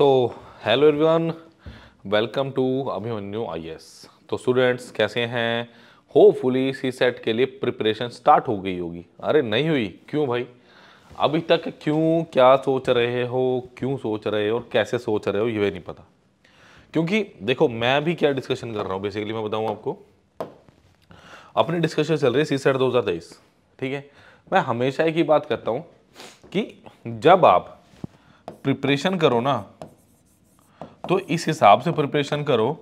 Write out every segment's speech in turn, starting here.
So hello everyone welcome to Abhimanyu एस तो students कैसे हैं होपफुली सी सेट के लिए प्रिपरेशन स्टार्ट हो गई होगी अरे नहीं हुई क्यों भाई अभी तक क्यों क्या सोच रहे हो क्यों सोच रहे हो और कैसे सोच रहे हो ये नहीं पता क्योंकि देखो मैं भी क्या डिस्कशन कर रहा हूँ बेसिकली मैं बताऊँ आपको अपनी डिस्कशन चल रही है सी सेट दो ठीक है मैं हमेशा एक ही बात करता हूँ कि जब आप प्रिपरेशन करो ना तो इस हिसाब से प्रिपरेशन करो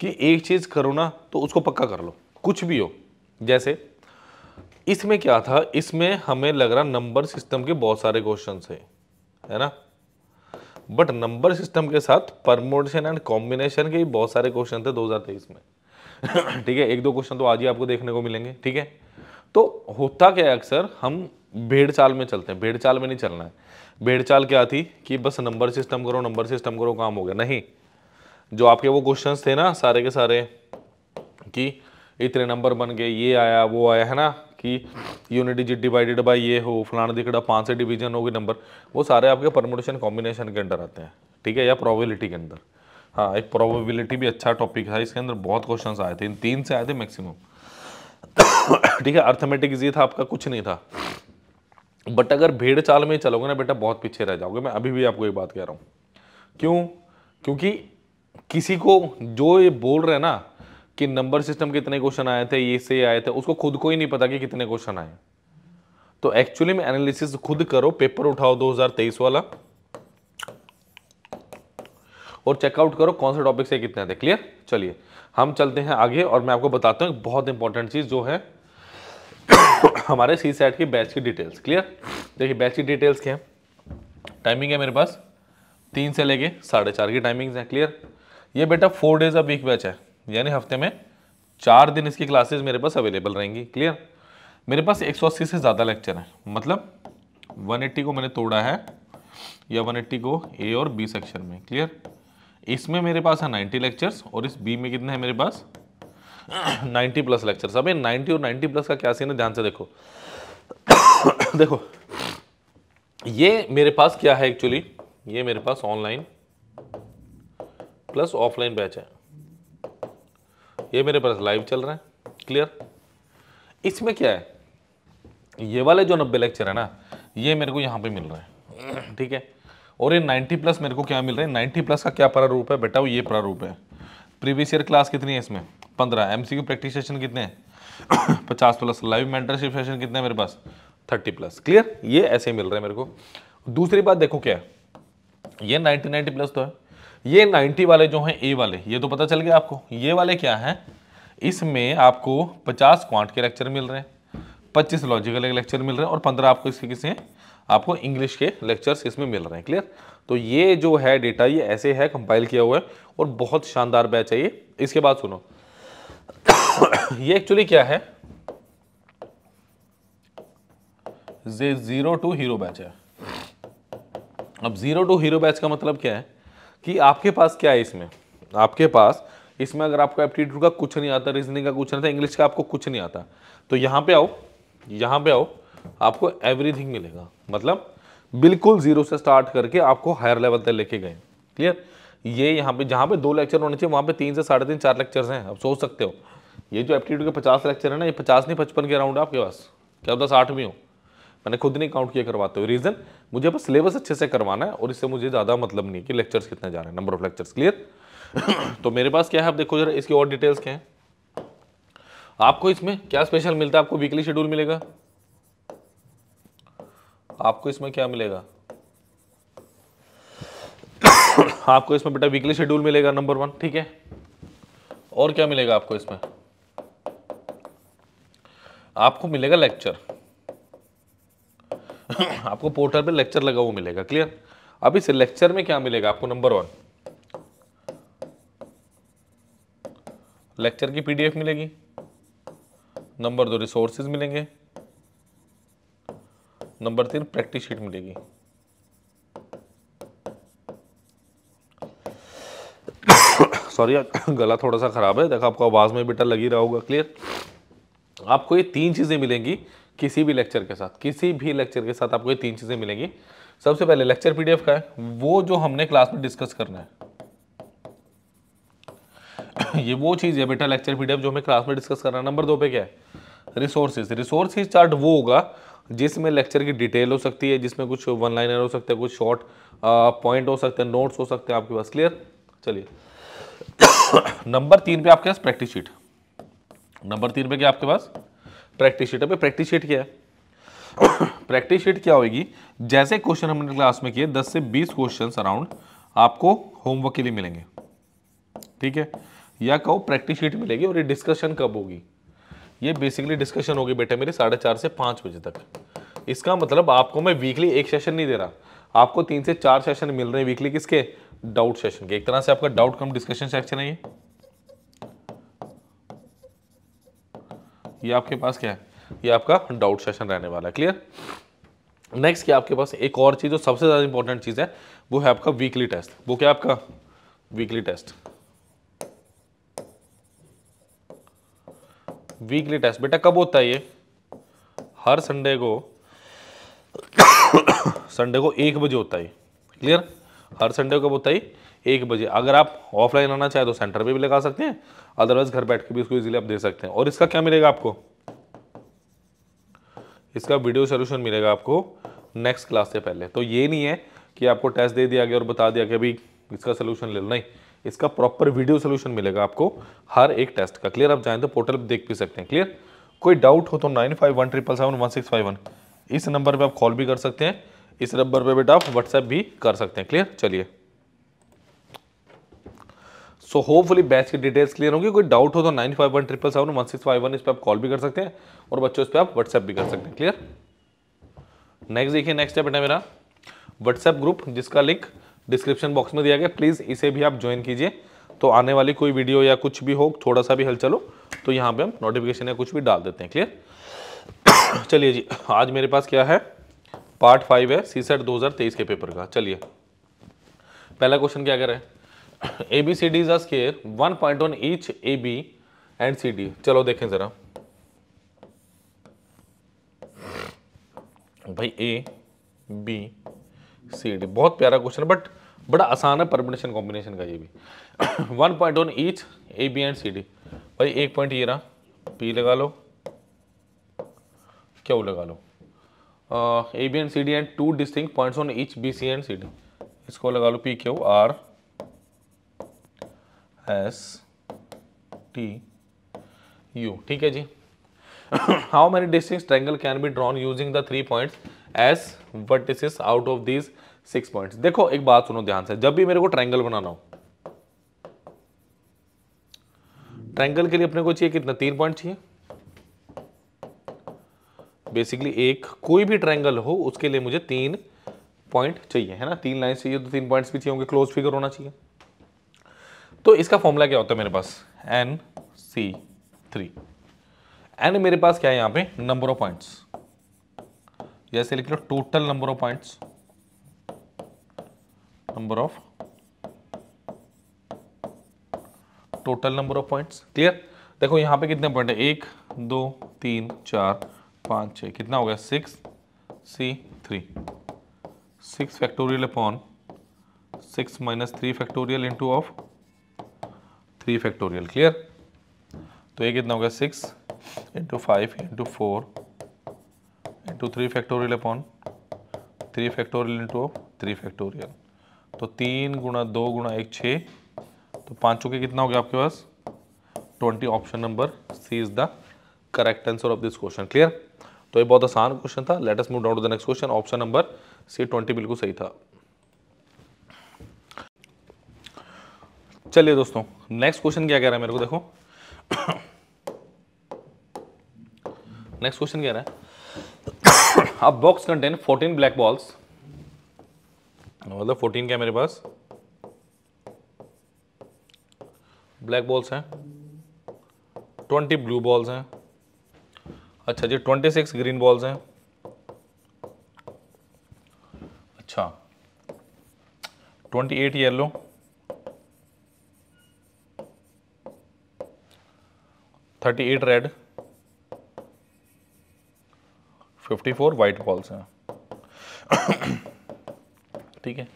कि एक चीज़ करो ना तो उसको पक्का कर लो कुछ भी हो जैसे इसमें क्या था इसमें हमें लग रहा नंबर सिस्टम के बहुत सारे क्वेश्चन है है ना बट नंबर सिस्टम के साथ परमोशन एंड कॉम्बिनेशन के भी बहुत सारे क्वेश्चन थे 2023 में ठीक है एक दो क्वेश्चन तो आज ही आपको देखने को मिलेंगे ठीक है तो होता क्या है अक्सर हम भेड़ चाल में चलते हैं भेड़ चाल में नहीं चलना है भेड़चाल क्या थी कि बस नंबर सिस्टम करो नंबर सिस्टम करो काम हो गया नहीं जो आपके वो क्वेश्चंस थे ना सारे के सारे कि इतने नंबर बन गए ये आया वो आया है ना कि यूनिट डिजिट डिवाइडेड बाय ये हो फलाना दिखड़ा पाँच से डिवीजन गए नंबर वो सारे आपके परमोटेशन कॉम्बिनेशन के अंदर आते हैं ठीक है या प्रोबेबिलिटी के अंदर हाँ एक प्रोबेबिलिटी भी अच्छा टॉपिक है इसके अंदर बहुत क्वेश्चन आए थे इन तीन से आए थे मैक्सिमम ठीक है अर्थमेटिक ये था आपका कुछ नहीं था बट अगर भेड़ चाल में चलोगे ना बेटा बहुत पीछे रह जाओगे मैं अभी भी आपको ये बात कह रहा हूँ क्यों क्योंकि किसी को जो ये बोल रहे हैं ना कि नंबर सिस्टम के इतने क्वेश्चन आए थे ये से आए थे उसको खुद को ही नहीं पता कि कितने क्वेश्चन आए तो एक्चुअली में एनालिसिस खुद करो पेपर उठाओ 2023 वाला और चेकआउट करो कौन से टॉपिक से कितने थे क्लियर चलिए हम चलते हैं आगे और मैं आपको बताता हूँ बहुत इंपॉर्टेंट चीज़ जो है हमारे सी सेट की बैच की डिटेल्स क्लियर देखिए बैच की डिटेल्स क्या है टाइमिंग है मेरे पास तीन से लेके साढ़े चार की टाइमिंग्स हैं क्लियर ये बेटा four days a week batch है यानी हफ्ते में चार दिन इसकी क्लासेस मेरे पास अवेलेबल रहेंगी क्लियर मेरे पास 180 से ज़्यादा लेक्चर हैं मतलब 180 को मैंने तोड़ा है या 180 को ए और बी सेक्शन में क्लियर इसमें मेरे पास है 90 लेक्चर्स और इस बी में कितने हैं मेरे पास 90 प्लस लेक्चर्स अभी 90 और 90 प्लस का क्या सीन है ध्यान से देखो देखो ये मेरे पास क्या है एक्चुअली ये मेरे पास ऑनलाइन प्लस ऑफलाइन बैच है ये मेरे पास लाइव चल रहा है क्लियर इसमें क्या है ये वाले जो नब्बे लेक्चर है ना ये मेरे को यहाँ पे मिल रहा है ठीक है और ये 90 प्लस मेरे को क्या मिल रहा है 90 प्लस का क्या प्रारूप है बेटा वो ये प्रारूप है प्रीवियस ईयर क्लास कितनी है इसमें पंद्रह एम सी प्रैक्टिस सेशन कितने हैं पचास प्लस लाइव मेंटरशिप सेशन कितने हैं मेरे पास थर्टी प्लस क्लियर ये ऐसे ही मिल रहा है मेरे को दूसरी बात देखो क्या है ये नाइन्टी नाइन्टी प्लस तो है ये नाइन्टी वाले जो हैं ए वाले ये तो पता चल गया आपको ये वाले क्या हैं इसमें आपको पचास क्वांट के लेक्चर मिल रहे हैं पच्चीस लॉजिकल के लेक्चर मिल रहे हैं और पंद्रह आपको इसके किसे आपको इंग्लिश के लेक्चर्स इसमें मिल रहे हैं क्लियर तो ये जो है डेटा ये ऐसे है कंपाइल किया हुआ है और बहुत शानदार बैच है ये इसके बाद सुनो ये एक्चुअली क्या है J zero to hero batch है अब जीरो टू हीरो बैच का मतलब क्या है कि आपके पास क्या है इसमें आपके पास इसमें अगर आपको एप्टीट्यूड का कुछ नहीं आता रीजनिंग का कुछ नहीं आता इंग्लिश का आपको कुछ नहीं आता तो यहां पे आओ यहां पे आओ आपको एवरीथिंग मिलेगा मतलब बिल्कुल जीरो से स्टार्ट करके आपको हायर लेवल तक लेके गए क्लियर ये यहाँ पे जहाँ पे दो लेक्चर होने चाहिए वहाँ पे तीन से साढ़े तीन चार लेक्चर्स हैं आप सोच सकते हो ये जो एप्टीट्यूड के पचास लेक्चर है ना ये पचास नहीं पचपन के अराउंड आपके पास क्या दस आठ भी हो मैंने खुद नहीं काउंट किया करवाते हुए रीज़न मुझे बस सिलेबस अच्छे से करवाना है और इससे मुझे ज़्यादा मतलब नहीं कि लेक्चर्स कितने जा रहे हैं नंबर ऑफ लेक्चर्स क्लियर तो मेरे पास क्या है आप देखो जरा इसकी और डिटेल्स क्या हैं आपको इसमें क्या स्पेशल मिलता है आपको वीकली शेड्यूल मिलेगा आपको इसमें क्या मिलेगा आपको इसमें बेटा वीकली शेड्यूल मिलेगा नंबर वन ठीक है और क्या मिलेगा आपको इसमें आपको मिलेगा लेक्चर आपको पोर्टल पे लेक्चर लगा हुआ मिलेगा क्लियर अब इस लेक्चर में क्या मिलेगा आपको नंबर वन लेक्चर की पीडीएफ मिलेगी नंबर दो रिसोर्सेज मिलेंगे नंबर तीन प्रैक्टिस शीट मिलेगी सॉरी गला थोड़ा सा ख़राब है देखो आपको आवाज़ में बेटा लगी रहा होगा क्लियर आपको ये तीन चीज़ें मिलेंगी किसी भी लेक्चर के साथ किसी भी लेक्चर के साथ आपको ये तीन चीज़ें मिलेंगी सबसे पहले लेक्चर पीडीएफ का है वो जो हमने क्लास में डिस्कस करना है ये वो चीज़ है बेटा लेक्चर पीडीएफ जो हमें क्लास में डिस्कस करना है नंबर दो पे क्या है रिसोर्सेज रिसोर्सेज चार्ट वो होगा जिसमें लेक्चर की डिटेल हो सकती है जिसमें कुछ वन लाइनर हो सकते हैं कुछ शॉर्ट पॉइंट हो सकते हैं नोट्स हो सकते हैं आपके पास क्लियर चलिए नंबर तीन पे आपके पास प्रैक्टिस शीट नंबर तीन पे क्या आपके पास प्रैक्टिस शीट है प्रैक्टिस शीट क्या है प्रैक्टिस शीट क्या होगी जैसे क्वेश्चन हमने क्लास में किए 10 से 20 क्वेश्चन अराउंड आपको होमवर्क के लिए मिलेंगे ठीक है या कहो प्रैक्टिस शीट मिलेगी और ये डिस्कशन कब होगी ये बेसिकली डिस्कशन होगी बेटे मेरे साढ़े चार से पाँच बजे तक इसका मतलब आपको मैं वीकली एक सेशन नहीं दे रहा आपको तीन से चार सेशन मिल रहे हैं वीकली किसके डाउट सेशन के एक तरह से आपका डाउट कम डिस्कशन सेक्शन है ये ये आपके पास क्या है ये आपका डाउट सेशन रहने वाला है क्लियर नेक्स्ट क्या आपके पास एक और चीज़ जो सबसे ज़्यादा इंपॉर्टेंट चीज़ है वो है आपका वीकली टेस्ट वो क्या आपका वीकली टेस्ट वीकली टेस्ट बेटा कब होता है ये हर संडे को संडे को एक बजे होता है क्लियर हर संडे को बताई एक बजे अगर आप ऑफलाइन आना चाहे तो सेंटर पे भी लगा सकते हैं अदरवाइज घर बैठ के भी इसको इजीली आप दे सकते हैं और इसका क्या मिलेगा आपको इसका वीडियो सोल्यूशन मिलेगा आपको नेक्स्ट क्लास से पहले तो ये नहीं है कि आपको टेस्ट दे दिया गया और बता दिया कि अभी इसका सोल्यूशन ले लो नहीं इसका प्रॉपर वीडियो सोल्यूशन मिलेगा आपको हर एक टेस्ट का क्लियर आप जाए तो पोर्टल पर देख भी सकते हैं क्लियर कोई डाउट हो तो nine five one triple seven one six five one इस नंबर पर आप कॉल भी कर सकते हैं इस नंबर पे बेटा आप व्हाट्सएप भी कर सकते हैं क्लियर चलिए सो होपफुली बैच की डिटेल्स क्लियर होंगी कोई डाउट हो तो nine five one triple seven one six five one इस पर आप कॉल भी कर सकते हैं और बच्चों इस पर आप व्हाट्सएप भी कर सकते हैं क्लियर नेक्स्ट देखिए नेक्स्ट है बेटा मेरा व्हाट्सएप ग्रुप जिसका लिंक डिस्क्रिप्शन बॉक्स में दिया गया प्लीज़ इसे भी आप ज्वाइन कीजिए तो आने वाली कोई वीडियो या कुछ भी हो थोड़ा सा भी हल चलो तो यहाँ पे हम नोटिफिकेशन या कुछ भी डाल देते हैं क्लियर चलिए जी आज मेरे पास क्या है पार्ट फाइव है सी सेट दो के पेपर का चलिए पहला क्वेश्चन क्या करें A B C D square one point one each A B and C D चलो देखें जरा भाई ए बी सी डी बहुत प्यारा क्वेश्चन बट बड़ा आसान है परमिनेशन कॉम्बिनेशन का ये भी one point one each A B and C D भाई एक पॉइंट ये रहा पी लगा लो क्यू लगा लो A B and C D and two distinct points on each B C and C D इसको लगा लो P Q R S T U ठीक है जी how many distinct triangle can be drawn using the three points as vertices out of these six points देखो एक बात सुनो ध्यान से जब भी मेरे को ट्रैंगल बनाना हो ट्रैंगल के लिए अपने को चाहिए कितना तीन पॉइंट चाहिए बेसिकली एक कोई भी ट्रायंगल हो उसके लिए मुझे तीन पॉइंट चाहिए है ना तीन लाइन चाहिए तो तीन पॉइंट्स भी चाहिए होंगे क्लोज फिगर होना चाहिए तो इसका फॉर्मूला क्या होता है मेरे पास एन सी थ्री एन मेरे पास क्या है यहां पे नंबर ऑफ पॉइंट्स जैसे लिख लो total number of points number of total number of points clear देखो यहां पे कितने पॉइंट है एक दो तीन चार पाँच छः कितना हो गया six C three six factorial upon six minus three factorial into of three factorial clear तो ये कितना हो गया six into five into four into three factorial upon three factorial into of three factorial तो तीन गुणा दो गुणा एक छः तो पाँचों के कितना हो गया आपके पास twenty option number C is the correct answer of this question clear तो ये बहुत आसान क्वेश्चन था let's move down to the next question option number C twenty बिल्कुल सही था चलिए दोस्तों नेक्स्ट क्वेश्चन क्या कह रहा है मेरे को देखो नेक्स्ट क्वेश्चन कह रहा है अब बॉक्स कंटेन 14 ब्लैक बॉल्स मतलब 14 क्या मेरे पास ब्लैक बॉल्स हैं 20 ब्लू बॉल्स हैं अच्छा जी ट्वेंटी सिक्स ग्रीन बॉल्स हैं अच्छा twenty eight yellow thirty eight red fifty four white balls हैं ठीक है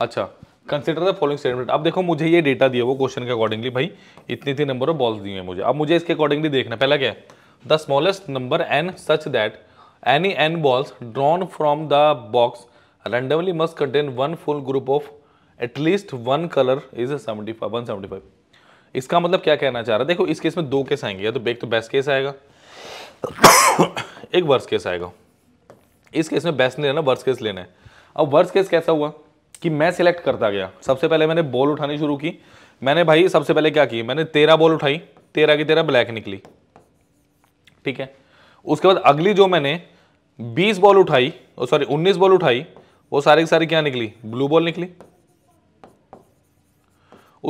अच्छा कंसिडर द फॉलोइंग स्टेटमेंट अब देखो मुझे ये डेटा दिया वो क्वेश्चन के अकॉर्डिंगली भाई इतनी थी नंबर ऑफ बॉल्स दिए हैं मुझे अब मुझे इसके अकॉर्डिंगली देखना पहला क्या है the smallest number n such that any n balls drawn from the box randomly must contain one full group of at least seventy five one seventy five इसका मतलब क्या कहना चाह रहा है देखो इस केस में दो केस आएंगे या तो बेक तो बेस्ट केस आएगा एक वर्स केस आएगा इस केस में बेस्ट नहीं लेना वर्स केस लेना है अब वर्स केस कैसा हुआ कि मैं सिलेक्ट करता गया सबसे पहले मैंने बॉल उठानी शुरू की मैंने भाई सबसे पहले क्या की मैंने तेरह बॉल उठाई तेरह की तेरह ब्लैक निकली ठीक है उसके बाद अगली जो मैंने 20 बॉल उठाई और सॉरी 19 बॉल उठाई वो सारी की सारी क्या निकली ब्लू बॉल निकली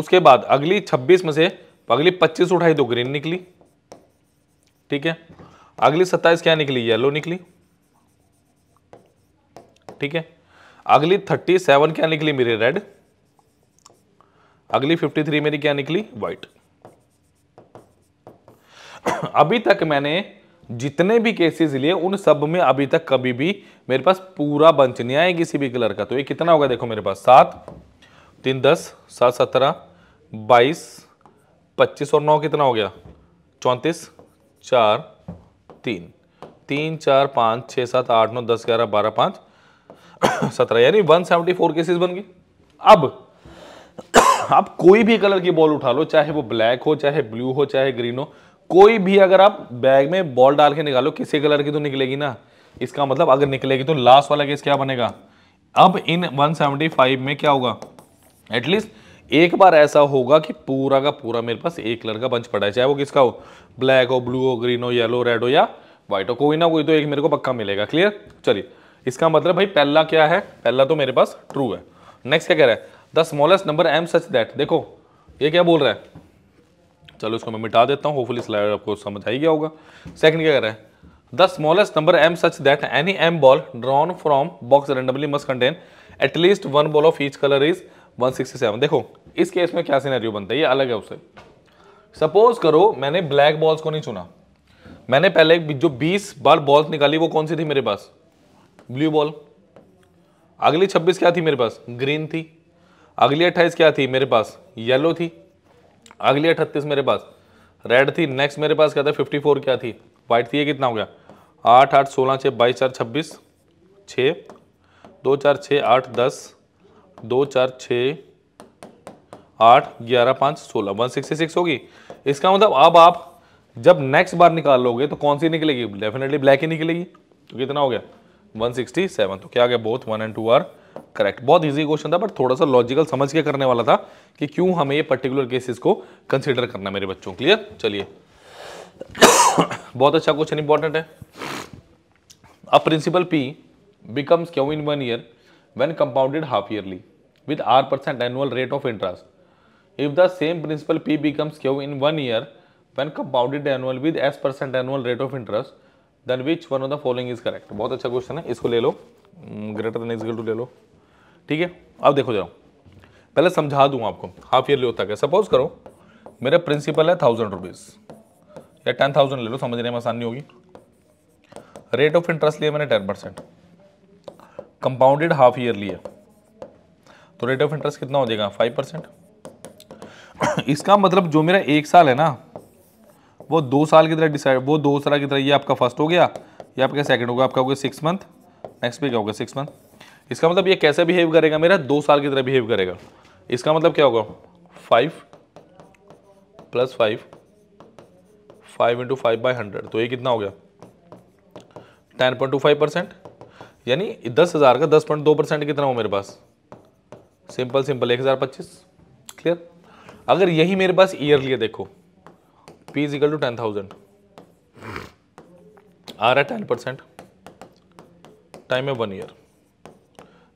उसके बाद अगली 26 में से अगली 25 उठाई तो ग्रीन निकली ठीक है अगली 27 क्या निकली येलो निकली ठीक है अगली 37 क्या निकली मेरी रेड अगली 53 मेरी क्या निकली व्हाइट अभी तक मैंने जितने भी केसेस लिए उन सब में अभी तक कभी भी मेरे पास पूरा बंच नहीं आया किसी भी कलर का तो ये कितना होगा देखो मेरे पास सात तीन दस सात सत्रह बाईस पच्चीस और नौ कितना हो गया चौंतीस चार तीन तीन चार पाँच छः सात आठ नौ दस ग्यारह बारह पाँच सत्रह यानी वन सेवेंटी फोर केसेस बन गए अब आप कोई भी कलर की बॉल उठा लो चाहे वो ब्लैक हो चाहे ब्लू हो चाहे ग्रीन हो कोई भी अगर आप बैग में बॉल डाल के निकालो किसी कलर की तो निकलेगी ना इसका मतलब अगर निकलेगी तो लास्ट वाला केस क्या बनेगा अब इन 175 में क्या होगा एटलीस्ट एक बार ऐसा होगा कि पूरा का पूरा मेरे पास एक कलर का बंच पड़ा है चाहे वो किसका हो ब्लैक हो ब्लू हो ग्रीन हो येलो रेड हो या व्हाइट हो कोई ना कोई तो एक मेरे को पक्का मिलेगा क्लियर चलिए इसका मतलब भाई पहला क्या है पहला तो मेरे पास ट्रू है नेक्स्ट क्या कह रहा है the smallest number M such that देखो ये क्या बोल रहा है चलो इसको मैं मिटा देता हूँ होपफुल स्लाइड आपको समझ आई गया होगा सेकंड क्या कर रहा है the smallest number M such that any M ball drawn from box randomly must contain at least one ball of each colour is 167 देखो इस केस में क्या सीनैरियो बनता है ये अलग है उससे सपोज करो मैंने ब्लैक बॉल्स को नहीं चुना मैंने पहले जो 20 बार बॉल्स निकाली वो कौन सी थी मेरे पास ब्लू बॉल अगली 26 क्या थी मेरे पास ग्रीन थी अगली 28 क्या थी मेरे पास येलो थी अगली अठतीस मेरे पास रेड थी नेक्स्ट मेरे पास क्या था फिफ्टी फोर क्या थी वाइट थी ये कितना हो गया आठ आठ सोलह छः बाईस चार छब्बीस छः दो चार छः आठ दस दो चार छः आठ ग्यारह पाँच सोलह वन सिक्सटी सिक्स होगी इसका मतलब अब आप जब नेक्स्ट बार निकाल लोगे तो कौन सी निकलेगी डेफिनेटली ब्लैक ही निकलेगी तो कितना हो गया वन सिक्सटी सेवन तो क्या आ गया both one and two are correct बहुत इजी क्वेश्चन था बट थोड़ा सा लॉजिकल समझ के करने वाला था कि क्यों हमें ये पर्टिकुलर केसेस को कंसीडर करना है मेरे बच्चों क्लियर चलिए बहुत अच्छा क्वेश्चन इंपॉर्टेंट है अ principal P becomes Q in one year when compounded half yearly with R percent annual rate of interest if the same principal P becomes Q in one year when compounded annual with S percent annual rate of interest then which one of the following is correct बहुत अच्छा question है इसको ले लो greater than equal to ले लो ठीक है अब देखो जाओ पहले समझा दूँ आपको हाफ ईयरली होता है सपोज करो मेरा प्रिंसिपल है थाउजेंड रुपीज़ या टेन थाउजेंड ले लो समझने में आसानी होगी रेट ऑफ इंटरेस्ट लिया मैंने ten percent compounded half year लिया तो रेट ऑफ इंटरेस्ट कितना हो जाएगा फाइव परसेंट इसका मतलब जो मेरा एक साल है ना वो दो साल की तरह डिसाइड वो दो साल की तरह ये आपका फर्स्ट हो गया ये आपका सेकंड गया आपका हो गया सिक्स मंथ नेक्स्ट पे क्या होगा सिक्स मंथ इसका मतलब ये कैसे बिहेव करेगा मेरा दो साल की तरह बिहेव करेगा इसका मतलब क्या होगा five plus five five into five by hundred तो ये कितना हो गया ten point two five percent यानी दस हज़ार का दस पॉइंट दो परसेंट कितना हो मेरे पास सिंपल सिंपल एक हज़ार पच्चीस क्लियर अगर यही मेरे पास ईयरली है देखो P is equal to 10,000. R है 10 परसेंट टाइम है वन ईयर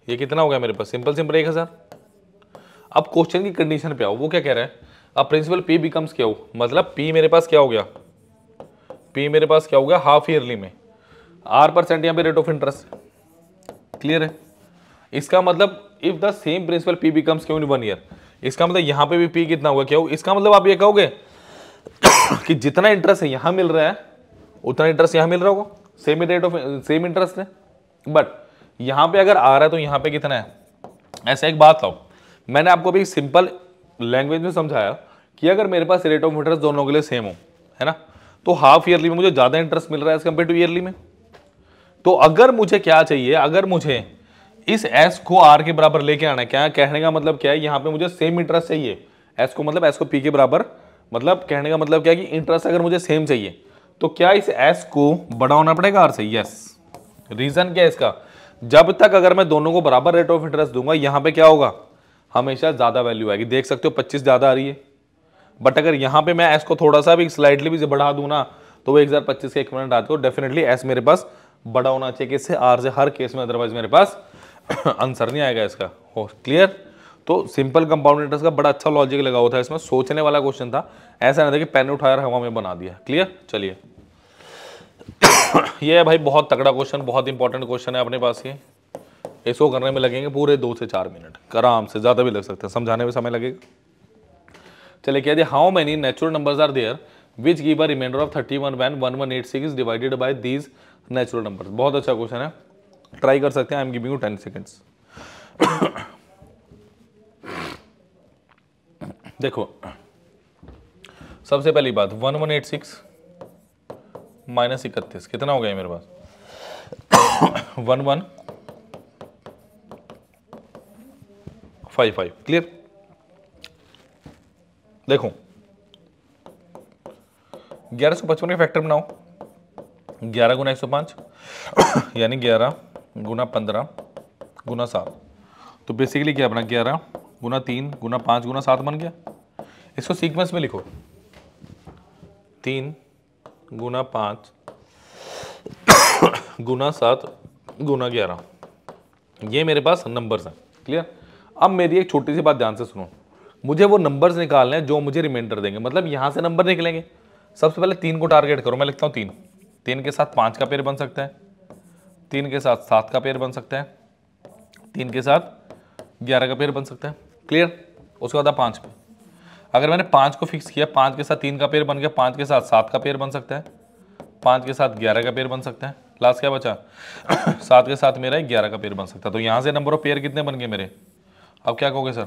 ये कितना हो गया मेरे पास सिंपल सिंपल एक हज़ार अब क्वेश्चन की कंडीशन पे आओ वो क्या कह रहा है अब प्रिंसिपल पी बिकम्स क्या हो मतलब पी मेरे पास क्या हो गया पी मेरे पास क्या हो गया हाफ ईयरली में आर परसेंट यहाँ पे रेट ऑफ इंटरेस्ट क्लियर है इसका मतलब if the same principal P becomes Q in one year इसका मतलब यहाँ पे भी पी कितना हुआ क्या हो इसका मतलब आप ये कहोगे कि जितना इंटरेस्ट है यहां मिल रहा है उतना इंटरेस्ट यहां मिल रहा होगा same rate of same interest है बट यहां पे अगर आ रहा है तो यहां पे कितना है ऐसा एक बात लाओ मैंने आपको भी सिंपल लैंग्वेज में समझाया कि अगर मेरे पास रेट ऑफ इंटरेस्ट दोनों के लिए सेम हो है ना तो हाफ ईयरली में मुझे ज़्यादा इंटरेस्ट मिल रहा है एज कंपेयर टू ईयरली में तो अगर मुझे क्या चाहिए अगर मुझे इस एस को आर के बराबर लेके आना है क्या कहने का मतलब क्या है यहां पे मुझे सेम इंटरेस्ट चाहिए एस को मतलब एस को पी के बराबर मतलब कहने का मतलब क्या है कि इंटरेस्ट अगर मुझे सेम चाहिए तो क्या इस एस को बड़ा होना पड़ेगा आर से यस रीज़न क्या है इसका जब तक अगर मैं दोनों को बराबर रेट ऑफ इंटरेस्ट दूंगा यहाँ पे क्या होगा हमेशा ज़्यादा वैल्यू आएगी देख सकते हो पच्चीस ज़्यादा आ रही है बट अगर यहाँ पे मैं एस को थोड़ा सा भी स्लाइडली भी बढ़ा दू ना तो वो एक हज़ार पच्चीस के मिनट आते हो डेफिनेटली एस मेरे पास बड़ा होना चाहिए किससे आर से हर केस में अदरवाइज मेरे पास आंसर नहीं आएगा इसका हो क्लियर तो सिंपल इंटरेस्ट का बड़ा अच्छा लॉजिक लगा हुआ था इसमें सोचने वाला क्वेश्चन था ऐसा नहीं था कि पेन उठाया हवा में बना दिया क्लियर चलिए ये है भाई बहुत तगड़ा क्वेश्चन बहुत इंपॉर्टेंट क्वेश्चन है अपने पास ये इसको करने में लगेंगे पूरे दो से चार मिनट आराम से ज़्यादा भी लग सकते हैं समझाने में समय लगेगा चलिए क्या how many natural number are there which give a remainder of thirty one when one one eight six divided by these natural number बहुत अच्छा क्वेश्चन है ट्राई कर सकते हैं I am giving you ten seconds देखो सबसे पहली बात one one eight six minus इकतीस कितना हो गया मेरे पास one one five five clear देखो ग्यारह सौ पचपन के फैक्टर बनाओ ग्यारह गुना एक सौ पांच यानी ग्यारह गुना पंद्रह गुना सात तो बेसिकली क्या बना ग्यारह गुना तीन गुना पाँच गुना सात बन गया इसको सीक्वेंस में लिखो तीन गुना पाँच गुना सात गुना ग्यारह ये मेरे पास नंबर्स हैं क्लियर अब मेरी एक छोटी सी बात ध्यान से सुनो मुझे वो नंबर्स निकालने हैं जो मुझे रिमाइंडर देंगे मतलब यहाँ से नंबर निकलेंगे सबसे पहले तीन को टारगेट करो मैं लिखता हूँ तीन तीन के साथ पाँच का पेड़ बन सकता है तीन के साथ सात का पेड़ बन सकता है तीन के साथ ग्यारह का पेड़ बन सकता है क्लियर उसके बाद पाँच पे अगर मैंने पाँच को फिक्स किया पाँच के साथ तीन का पेयर बन गया पाँच के साथ सात का पेयर बन सकता है पाँच के साथ ग्यारह का पेयर बन सकता है लास्ट क्या बचा सात के साथ मेरा ग्यारह का पेयर बन सकता है तो यहाँ से नंबर ऑफ पेयर कितने बन गए मेरे अब क्या कहोगे सर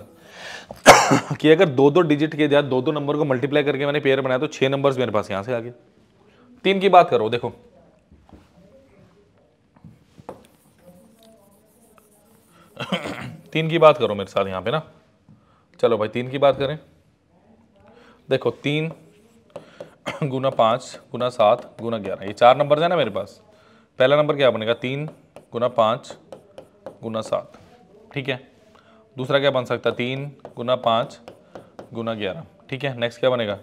कि अगर दो दो डिजिट के जाए दो दो नंबर को मल्टीप्लाई करके मैंने पेयर बनाया तो छः नंबर्स मेरे पास यहाँ से आ गए तीन की बात करो देखो तीन की बात करो मेरे साथ यहाँ पे ना चलो भाई तीन की बात करें देखो तीन गुना पाँच गुना सात गुना ग्यारह ये चार नंबर है ना मेरे पास पहला नंबर क्या बनेगा तीन गुना पाँच गुना सात ठीक है दूसरा क्या बन सकता है तीन गुना पाँच गुना ग्यारह ठीक है नेक्स्ट क्या बनेगा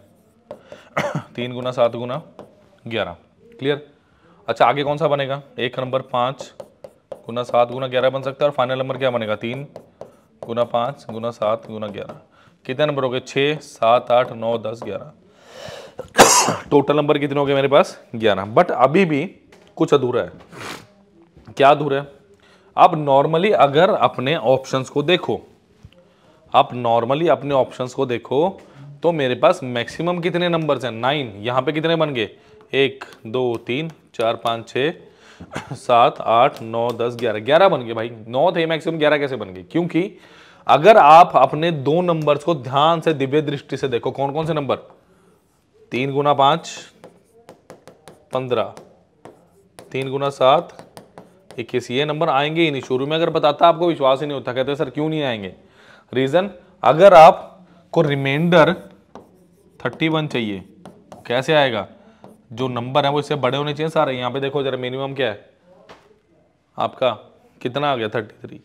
तीन गुना सात गुना ग्यारह क्लियर अच्छा आगे कौन सा बनेगा एक नंबर पाँच गुना सात गुना ग्यारह बन सकता है और फाइनल नंबर क्या बनेगा तीन गुना पाँच गुना सात गुना ग्यारह कितने नंबर हो गए छः सात आठ नौ दस ग्यारह टोटल नंबर कितने हो गए मेरे पास ग्यारह बट अभी भी कुछ अधूरा है क्या अधूरा है आप नॉर्मली अगर अपने ऑप्शंस को देखो आप नॉर्मली अपने ऑप्शंस को देखो तो मेरे पास मैक्सिमम कितने नंबर्स हैं नाइन यहाँ पे कितने बन गए एक दो तीन चार पाँच छः सात आठ नौ दस ग्यारह ग्यारह बन गए भाई नौ थे मैक्सिमम ग्यारह कैसे बन गए क्योंकि अगर आप अपने दो नंबर्स को ध्यान से दिव्य दृष्टि से देखो कौन कौन से नंबर तीन गुना पांच पंद्रह तीन गुना सात इक्कीस ये नंबर आएंगे ही नहीं शुरू में अगर बताता आपको विश्वास ही नहीं होता कहते सर क्यों नहीं आएंगे रीजन अगर आप को रिमाइंडर थर्टी वन चाहिए कैसे आएगा जो नंबर है वो इससे बड़े होने चाहिए सारे यहाँ पे देखो जरा मिनिमम क्या है आपका कितना आ गया थर्टी थ्री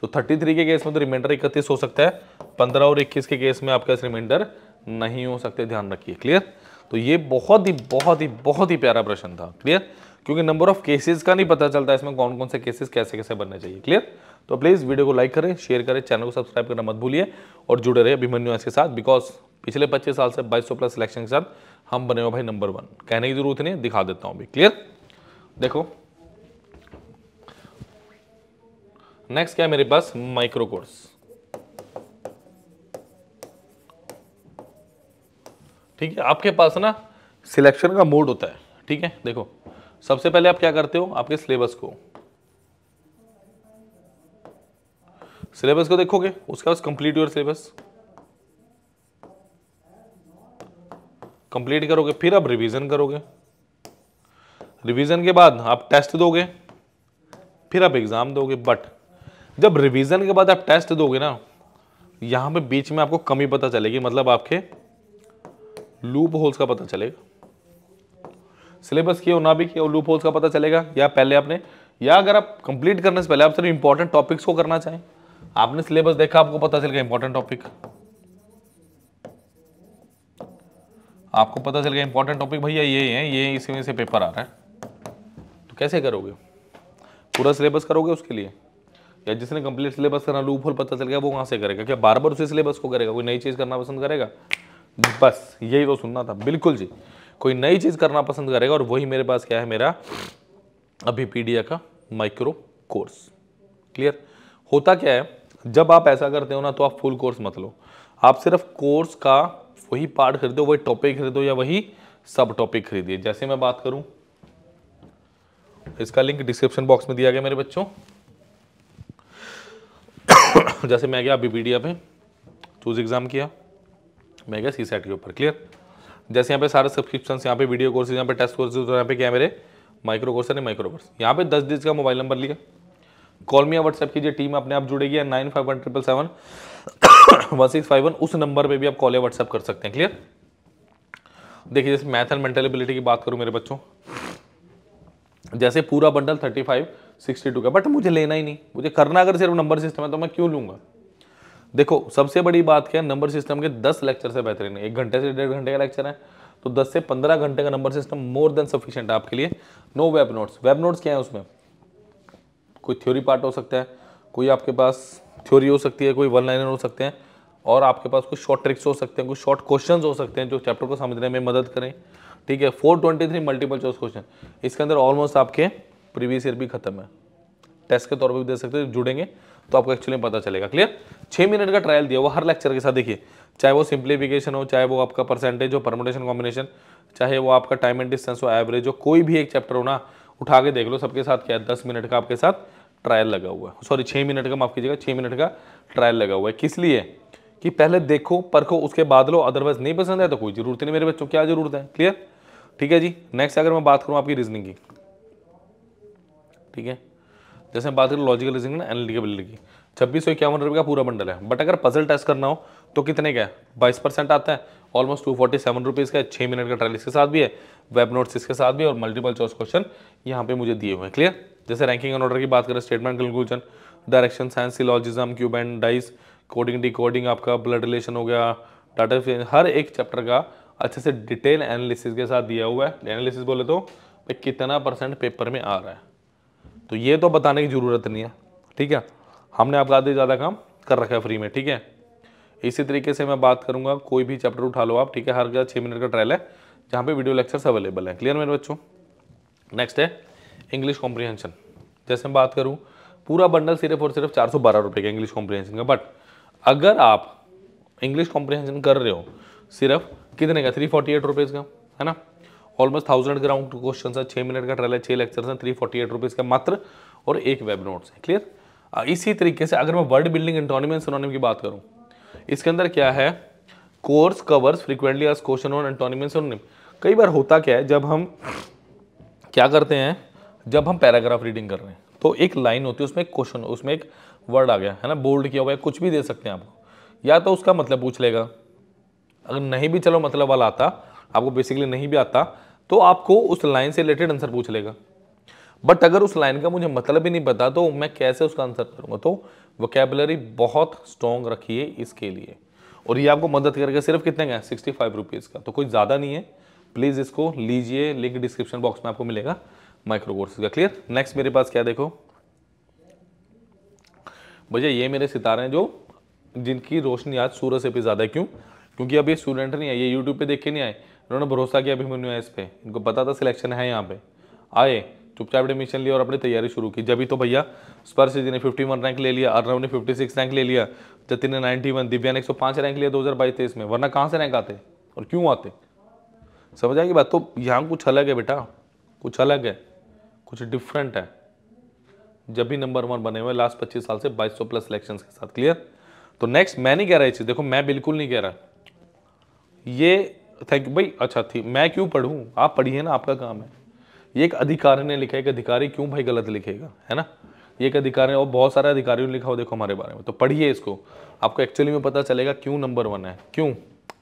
तो थर्टी थ्री के केस में तो रिमाइंडर इकतीस हो सकता है पंद्रह और इक्कीस के केस में आपका रिमाइंडर नहीं हो सकते ध्यान रखिए क्लियर तो ये बहुत ही बहुत ही बहुत ही प्यारा प्रश्न था क्लियर क्योंकि नंबर ऑफ केसेस का नहीं पता चलता इसमें कौन कौन से केसेस कैसे कैसे बनने चाहिए क्लियर तो प्लीज़ वीडियो को लाइक करें शेयर करें चैनल को सब्सक्राइब करना मत भूलिए और जुड़े रहे अभिमन्यु एस के साथ बिकॉज पिछले 25 साल से 2200 प्लस सिलेक्शन के साथ हम बने हो भाई नंबर वन कहने की जरूरत नहीं दिखा देता हूँ अभी क्लियर देखो नेक्स्ट क्या है मेरे पास माइक्रो कोर्स ठीक है आपके पास ना सिलेक्शन का मोड होता है ठीक है देखो सबसे पहले आप क्या करते हो आपके सिलेबस को सिलेबस को देखोगे उसके बाद कंप्लीट योर सिलेबस कंप्लीट करोगे फिर आप रिवीजन करोगे रिवीजन के बाद आप टेस्ट दोगे फिर आप एग्ज़ाम दोगे बट जब रिवीजन के बाद आप टेस्ट दोगे ना यहां पे बीच में आपको कमी पता चलेगी मतलब आपके लूप होल्स का पता चलेगा सिलेबस किया ना भी किया लूप होल्स का पता चलेगा या पहले आपने या अगर आप कंप्लीट करने से पहले आप सिर्फ इंपॉर्टेंट टॉपिक्स को करना चाहें आपने सिलेबस देखा आपको पता चल गया इंपॉर्टेंट टॉपिक आपको पता चल गया इंपॉर्टेंट टॉपिक भैया ये है ये इसी में से पेपर आ रहा है तो कैसे करोगे पूरा सिलेबस करोगे उसके लिए या जिसने कंप्लीट सिलेबस करना लूप होल पता चल गया वो वहाँ से करेगा क्या बार बार उसी सिलेबस को करेगा कोई नई चीज़ करना पसंद करेगा बस यही तो सुनना था बिल्कुल जी कोई नई चीज़ करना पसंद करेगा और वही मेरे पास क्या है मेरा अभी पीडिया का माइक्रो कोर्स क्लियर होता क्या है जब आप ऐसा करते हो ना तो आप फुल कोर्स मत लो आप सिर्फ कोर्स का वही पार्ट खरीदो वही टॉपिक खरीदो या वही सब टॉपिक खरीदिए जैसे मैं बात करूं इसका लिंक डिस्क्रिप्शन बॉक्स में दिया गया मेरे बच्चों जैसे मैं गया अभी पीडीएफ है चूज एग्ज़ाम किया मेगा सी सेट के ऊपर क्लियर जैसे यहाँ पे सारे सब्सक्रिप्शन यहाँ पे वीडियो कोर्सेज यहाँ पे टेस्ट कोर्सेज तो यहाँ पे क्या है मेरे माइक्रो कोर्स है माइक्रो कोर्स यहाँ पे दस दिन का मोबाइल नंबर लिया कॉल मिया व्हाट्सएप कीजिए टीम अपने आप जुड़ेगी nine five one triple seven one six five one उस नंबर पे भी आप कॉल या व्हाट्सएप कर सकते हैं क्लियर देखिए जैसे मैथ एंड मेंटल एबिलिटी की बात करूँ मेरे बच्चों जैसे पूरा bundle thirty five sixty two का बट मुझे लेना ही नहीं मुझे करना अगर सिर्फ नंबर सिस्टम है तो मैं क्यों लूंगा देखो सबसे बड़ी बात क्या है नंबर सिस्टम के दस लेक्चर से बेहतरीन है एक घंटे से डेढ़ घंटे का लेक्चर है तो दस से पंद्रह घंटे का number system more than sufficient आपके लिए no web notes web notes क्या है उसमें कोई थ्योरी पार्ट हो सकता है कोई आपके पास थ्योरी हो सकती है कोई वन लाइनर हो सकते हैं और आपके पास कुछ शॉर्ट ट्रिक्स हो सकते हैं कुछ शॉर्ट क्वेश्चंस हो सकते हैं जो चैप्टर को समझने में मदद करें ठीक है 423 ट्वेंटी मल्टीपल चॉइस क्वेश्चन इसके अंदर ऑलमोस्ट आपके प्रीवियस ईयर भी खत्म है टेस्ट के तौर पर भी दे सकते हैं जुड़ेंगे तो आपको एक्चुअली पता चलेगा क्लियर छः मिनट का ट्रायल दिया हुआ हर लेक्चर के साथ देखिए चाहे वो सिंप्लीफिकेशन हो चाहे वो आपका परसेंटेज हो परमोटेशन कॉम्बिनेशन चाहे वो आपका टाइम एंड डिस्टेंस हो एवरेज हो कोई भी एक चैप्टर हो ना उठा के देख लो सबके साथ क्या है दस मिनट का आपके साथ ट्रायल लगा हुआ है सॉरी छः मिनट का माफ़ कीजिएगा छः मिनट का ट्रायल लगा हुआ है किस लिए कि पहले देखो परखो उसके बाद लो अदरवाइज नहीं पसंद है तो कोई ज़रूरत नहीं मेरे बच्चों क्या ज़रूरत है क्लियर ठीक है जी नेक्स्ट अगर मैं बात करूँ आपकी रीजनिंग की ठीक है जैसे बात करें लॉजिकल रीजनिंग एनालिटिकबिलिटी की छब्बीस सौ इक्यावन रुपये का पूरा बंडल है बट अगर पजल टेस्ट करना हो तो कितने का है बाईस परसेंट आता है almost two forty seven rupees का छः मिनट का ट्रायल इसके साथ भी है वेब नोट्स इसके साथ भी और मल्टीपल चॉइस क्वेश्चन यहाँ पे मुझे दिए हुए हैं क्लियर जैसे रैंकिंग एंड ऑर्डर की बात करें statement conclusion direction science syllogism cube and dice coding decoding आपका ब्लड रिलेशन हो गया डाटा हर एक चैप्टर का अच्छे से डिटेल एनालिसिस के साथ दिया हुआ है एनालिसिस बोले तो कितना परसेंट पेपर में आ रहा है तो ये तो बताने की ज़रूरत नहीं है ठीक है हमने आपका आधे ज़्यादा काम कर रखा है फ्री में ठीक है इसी तरीके से मैं बात करूंगा कोई भी चैप्टर उठा लो आप ठीक है हर जगह छः मिनट का ट्रायल है जहाँ पे वीडियो लेक्चर्स अवेलेबल हैं क्लियर मेरे बच्चों नेक्स्ट है इंग्लिश कॉम्प्रीहेंशन जैसे मैं बात करूँ पूरा बंडल सिर्फ और सिर्फ चार सौ बारह रुपये का इंग्लिश कॉम्प्रीहेंशन का बट अगर आप इंग्लिश कॉम्प्रीहेंशन कर रहे हो सिर्फ कितने का थ्री फोर्टी एट रुपीज़ का है ना ऑलमोस्ट थाउजेंड ग्राउंड क्वेश्चन है छः मिनट का ट्रेल है छः लेक्चर हैं थ्री फोर्टी एट रुपीज़ का मात्र और एक वेब नोट्स है क्लियर इसी तरीके से अगर मैं word building antonym and synonym की बात करूँ इसके अंदर क्या है कोर्स कवर्स फ्रिक्वेंटली आज question on antonym and synonym कई बार होता क्या है जब हम क्या करते हैं जब हम पैराग्राफ रीडिंग कर रहे हैं तो एक लाइन होती है उसमें एक क्वेश्चन उसमें एक वर्ड आ गया है ना बोल्ड किया हुआ है कुछ भी दे सकते हैं आपको या तो उसका मतलब पूछ लेगा अगर नहीं भी चलो मतलब वाला आता आपको बेसिकली नहीं भी आता तो आपको उस लाइन से रिलेटेड आंसर पूछ लेगा बट अगर उस लाइन का मुझे मतलब ही नहीं पता तो मैं कैसे उसका आंसर करूंगा तो वोकेबलरी बहुत स्ट्रॉन्ग रखिए इसके लिए और ये आपको मदद करेगा सिर्फ कितने का सिक्सटी फाइव रुपीज़ का तो कोई ज़्यादा नहीं है प्लीज़ इसको लीजिए लिंक डिस्क्रिप्शन बॉक्स में आपको मिलेगा माइक्रो कोर्सेज का क्लियर नेक्स्ट मेरे पास क्या देखो भैया ये मेरे सितारे हैं जो जिनकी रोशनी आज सूरज से भी ज़्यादा है क्यों क्योंकि अब ये स्टूडेंट नहीं आए ये यूट्यूब पे देख के नहीं आए उन्होंने भरोसा किया अभिमन्यु एस पे इनको पता था सिलेक्शन है यहाँ पे आए चुपचाप एडमिशन लिया और अपनी तैयारी शुरू की जब तो भैया स्पर्श जी ने फिफ्टी वन रैंक ले लिया अर्नव ने फिफ्टी रैंक ले लिया जतिन ने नाइनटी वन दिव्या ने एक सौ रैंक लिया दो हज़ार बाईस तेईस में वरना कहाँ से रैंक आते और क्यों आते समझ आएगी बात तो यहाँ कुछ अलग है बेटा कुछ अलग है कुछ डिफरेंट है जब भी नंबर वन बने हुए लास्ट पच्चीस साल से बाईस सौ प्लस सिलेक्शन के साथ क्लियर तो नेक्स्ट मैं नहीं कह रहा ये चीज़ देखो मैं बिल्कुल नहीं कह रहा ये थैंक यू भाई अच्छा थी मैं क्यों पढ़ूँ आप पढ़िए ना आपका काम है ये एक अधिकारी ने लिखा है कि अधिकारी क्यों भाई गलत लिखेगा है ना ये एक अधिकारी और बहुत सारे अधिकारियों ने लिखा हो देखो हमारे बारे में तो पढ़िए इसको आपको एक्चुअली में पता चलेगा क्यों नंबर वन है क्यों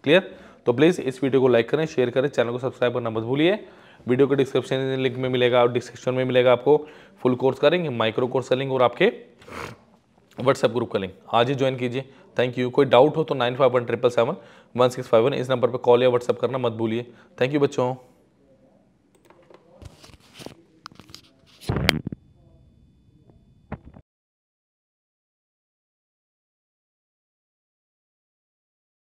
क्लियर तो प्लीज़ इस वीडियो को लाइक करें शेयर करें चैनल को सब्सक्राइब करना मत भूलिए वीडियो के डिस्क्रिप्शन लिंक में मिलेगा और डिस्क्रिप्शन में मिलेगा आपको फुल कोर्स का लिंक माइक्रो कोर्स का लिंक और आपके व्हाट्सएप ग्रुप का लिंक आज ही ज्वाइन कीजिए थैंक यू कोई डाउट हो तो nine five one triple seven one six five one इस नंबर पर कॉल या व्हाट्सअप करना मत भूलिए थैंक यू बच्चों